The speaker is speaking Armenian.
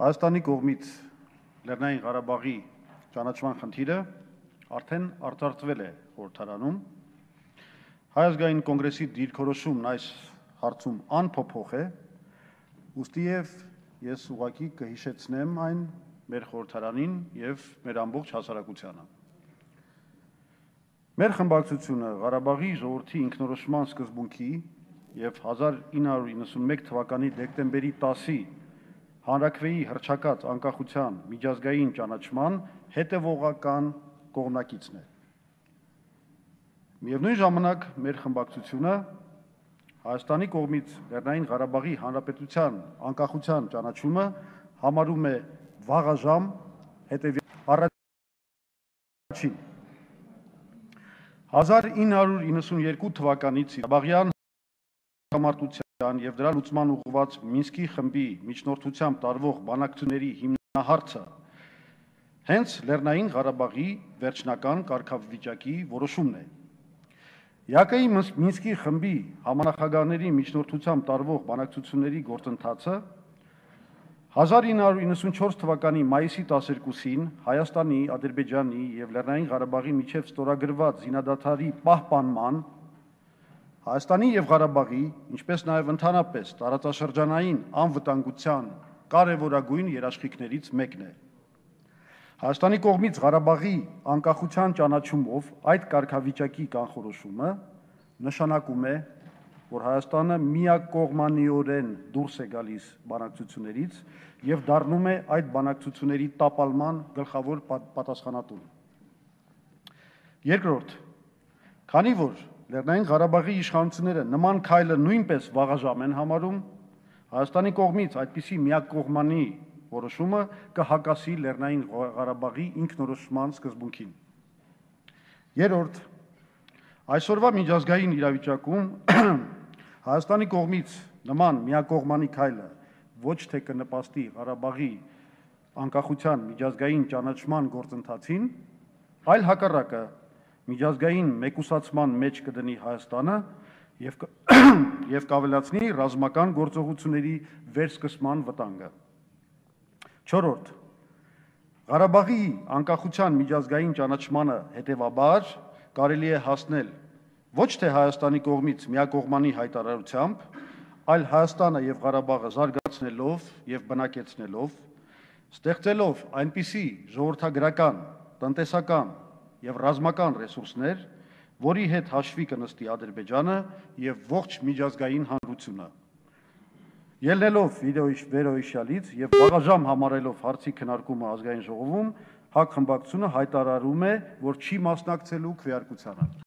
Հայաստանի կողմից Լեռնային Ղարաբաղի ճանաչման խնդիրը արդեն արտարծվել է խորհրդարանում։ Հայազգային կոնգրեսի դիրքորոշումն այս հարցում անփոփոխ է, ուստի եւ ես ուղակի կհիշեցնեմ այն մեր խորհրդարանին եւ մեր ամբողջ հասարակությանը։ Մեր խմբակցությունը Ղարաբաղի ժողովրդի ինքնորոշման սկզբունքի եւ 1991 թվականի դեկտեմբերի 10-ի հանրակրվեի հրճակած անկախության միջազգային ճանաչման հետևողական կողմնակիցն է։ Միևնույն ժամանակ մեր խմբակցությունը Հայաստանի կողմից Լեռնային Ղարաբաղի Հանրապետության անկախության ճանաչումը համարում է վաղաժամ հետևյալ առաջին 1992 թվականից Ղարաբաղյան համարտության Ան եւ դրա լուծման ուղղված Մինսկի խմբի միջնորդությամբ տարվող բանակցությունների հիմնահարցը հենց Լեռնային Ղարաբաղի վերջնական կարգավիճակի որոշումն է։ ՀԱԿ-ի Մինսկի խմբի համանախագահների միջնորդությամբ տարվող բանակցությունների գործընթացը 1994 թվականի մայիսի 12-ին Հայաստանի, Ադրբեջանի եւ Լեռնային Ղարաբաղի միջև ստորագրված զինադադարի պահպանման Հայաստանի եւ Ղարաբաղի, ինչպես նաեւ ընդհանրապես տարածաշրջանային անվտանգության կարևորագույն երաշխիքներից մեկն է։ Հայաստանի կողմից Ղարաբաղի անկախության ճանաչումով այդ կարգավիճակի կանխորոշումը նշանակում է, որ Հայաստանը միակողմանիորեն դուրս է գալիս բանակցություններից եւ դառնում է այդ բանակցությունների տապալման գլխավոր պատասխանատուն։ Երկրորդ, քանի որ Լեռնային Ղարաբաղի իշխանությունները նման քայլը նույնպես վաղաժամ են համարում, Հայաստանի կողմից այդպիսի միակ կողմանի որոշումը կհակասի Լեռնային Ղարաբաղի ինքնորոշման սկզբունքին։ Երորդ, այսօրվա միջազգային իրավիճակում Հայաստանի կողմից նման միակողմանի քայլը ոչ թե կնպաստի Ղարաբաղի անկախության միջազգային ճանաչման գործընթացին, այլ հակառակը միջազգային մեկուսացման մեջ կդնի Հայաստանը եւ եւ կավելացնի ռազմական գործողությունների վերսկսման վտանգը։ 4. Ղարաբաղի անկախության միջազգային ճանաչմանը հետևաբար կարելի է հասնել ոչ թե Հայաստանի կողմից միակողմանի հայտարարությամբ, այլ Հայաստանը եւ Ղարաբաղը զարգացնելով եւ բնակեցնելով, ստեղծելով այնպիսի ժողովրդագրական, տնտեսական, եւ ռազմական ռեսուրսներ, որի հետ հաշվի կնստի Ադրբեջանը եւ ողջ միջազգային հանրությունը։ Ելնելով վիդեոյի վերոյշալից եւ բաղաժամ համարելով հարցի քննարկումը ազգային ժողովում, հակ խմբակցությունը հայտարարում է, որ չի մասնակցելու քվեարկությանը։